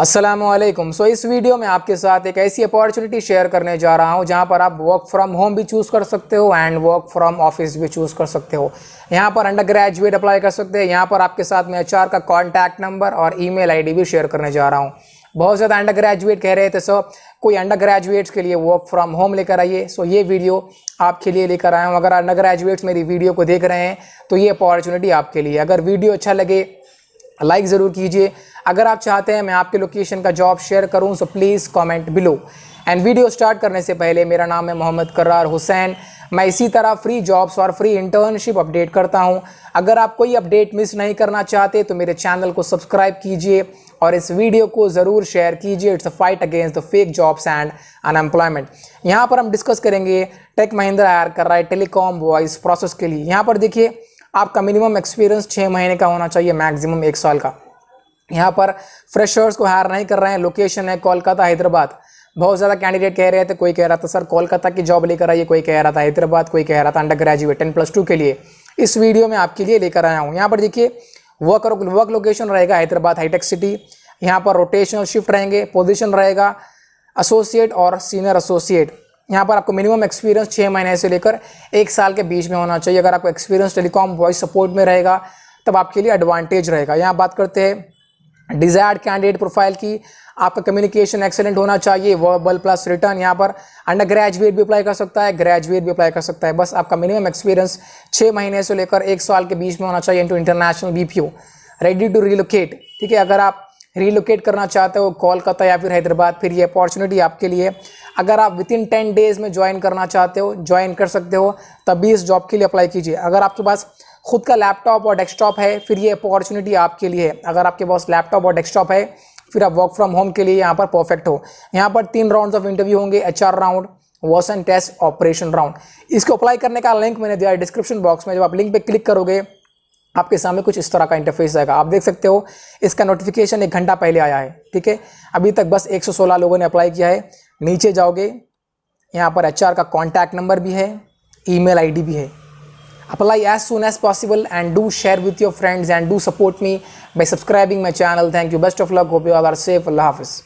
असलम सो इस वीडियो में आपके साथ एक ऐसी अपॉर्चुनिटी शेयर करने जा रहा हूँ जहाँ पर आप वर्क फ्रॉम होम भी चूज़ कर सकते हो एंड वर्क फ्रॉम ऑफिस भी चूज़ कर सकते हो यहाँ पर अंडर ग्रेजुएट अप्लाई कर सकते हैं यहाँ पर आपके साथ मैं एच का कॉन्टैक्ट नंबर और आई डी भी शेयर करने जा रहा हूँ बहुत ज़्यादा अंडर ग्रेजुएट कह रहे थे सो कोई अंडर ग्रेजुएट्स के लिए वर्क फ्रॉम होम लेकर आइए सो ये वीडियो आपके लिए लेकर आया हूँ अगर अंडर ग्रेजुएट्स मेरी वीडियो को देख रहे हैं तो ये अपॉर्चुनिटी आपके लिए अगर वीडियो अच्छा लगे लाइक ज़रूर कीजिए अगर आप चाहते हैं मैं आपके लोकेशन का जॉब शेयर करूँ so please comment below and video start करने से पहले मेरा नाम है मोहम्मद करार हुसैन मैं इसी तरह फ्री जॉब्स और फ्री इंटर्नशिप अपडेट करता हूं अगर आप कोई अपडेट मिस नहीं करना चाहते तो मेरे चैनल को सब्सक्राइब कीजिए और इस वीडियो को ज़रूर शेयर कीजिए it's a fight against the fake jobs and unemployment यहाँ पर हम डिस्कस करेंगे टेक महिंद्रा हायर कर रहा है टेलीकॉम वॉइस प्रोसेस के लिए यहाँ पर देखिए आपका मिनिमम एक्सपीरियंस छः महीने का होना चाहिए मैक्सिमम एक साल का यहाँ पर फ्रेशर्स को हायर नहीं कर रहे हैं लोकेशन है कोलकाता हैदराबाद बहुत ज़्यादा कैंडिडेट कह रहे थे कोई कह रहा था सर कोलकाता की जॉब लेकर आइए कोई कह रहा था हैदराबाद कोई कह रहा था undergraduate ten plus two के लिए इस वीडियो में आपके लिए लेकर आया हूँ यहाँ पर देखिए वर्क वर्क लोकेशन रहेगा हैदराबाद हाईटेक सिटी यहाँ पर रोटेशनल शिफ्ट रहेंगे पोजिशन रहेगा एसोसिएट और सीनियर एसोसिएट यहाँ पर आपको मिनिमम एक्सपीरियंस छः महीने से लेकर एक साल के बीच में होना चाहिए अगर आपको एक्सपीरियंस टेलीकॉम वॉइस सपोर्ट में रहेगा तब आपके लिए एडवांटेज रहेगा यहाँ बात करते हैं डिजायर्ड कैंडिडेट प्रोफाइल की आपका कम्युनिकेशन एक्सेलेंट होना चाहिए वर्बल प्लस रिटर्न यहाँ पर अंडर ग्रेजुएट भी अप्लाई कर सकता है ग्रेजुएट भी अप्लाई कर सकता है बस आपका मिनिमम एक्सपीरियंस छः महीने से लेकर एक साल के बीच में होना चाहिए into international be ready to relocate ठीक है अगर आप रीलोकेट करना चाहते हो कोलकाता या फिर हैदराबाद फिर ये अपॉर्चुनिटी आपके लिए अगर आप विद इन टेन डेज में ज्वाइन करना चाहते हो ज्वाइन कर सकते हो तभी इस जॉब के लिए अप्लाई कीजिए अगर आपके पास खुद का लैपटॉप और डेस्कटॉप है फिर ये अपॉर्चुनिटी आपके लिए है अगर आपके पास लैपटॉप और डेस्कटॉप है फिर आप वर्क फ्रॉम होम के लिए यहाँ पर परफेक्ट हो यहाँ पर तीन राउंड्स ऑफ इंटरव्यू होंगे H round voice and test operation round इसको अप्लाई करने का लिंक मैंने दिया है डिस्क्रिप्शन बॉक्स में जब आप लिंक पर क्लिक करोगे आपके सामने कुछ इस तरह का इंटरफेस आएगा आप देख सकते हो इसका नोटिफिकेशन एक घंटा पहले आया है ठीक है अभी तक बस 116 लोगों ने अप्लाई किया है नीचे जाओगे यहाँ पर एचआर का कॉन्टैक्ट नंबर भी है ईमेल आईडी भी है apply as soon as possible and do share with your friends and do support me by subscribing my channel thank you best of luck hope you are safe अल्लाह हाफिज़